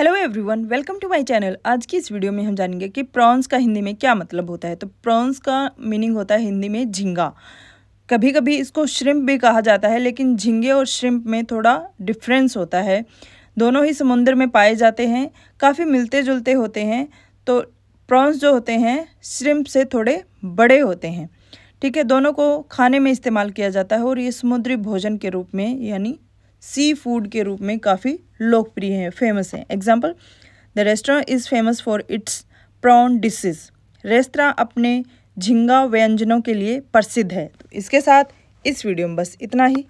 hello everyone welcome to my channel आज की इस वीडियो में हम जानेंगे कि प्रॉन्स का हिंदी में क्या मतलब होता है तो प्रॉन्स का मीनिंग होता है हिंदी में झींगा कभी कभी इसको श्रिम्प भी कहा जाता है लेकिन झींगे और श्रिम्प में थोड़ा डिफरेंस होता है दोनों ही समुंदर में पाए जाते हैं काफ़ी मिलते जुलते होते हैं तो प्रॉन्स जो होते हैं श्रिम्प से थोड़े बड़े होते हैं ठीक है दोनों को खाने में इस्तेमाल किया जाता है और ये समुद्री भोजन के रूप में यानी सी फूड के रूप में काफ़ी लोकप्रिय है फेमस हैं example the restaurant is famous for its prawn dishes restaurant अपने झिंगा व्यंजनों के लिए प्रसिद्ध है तो इसके साथ इस वीडियो में बस इतना ही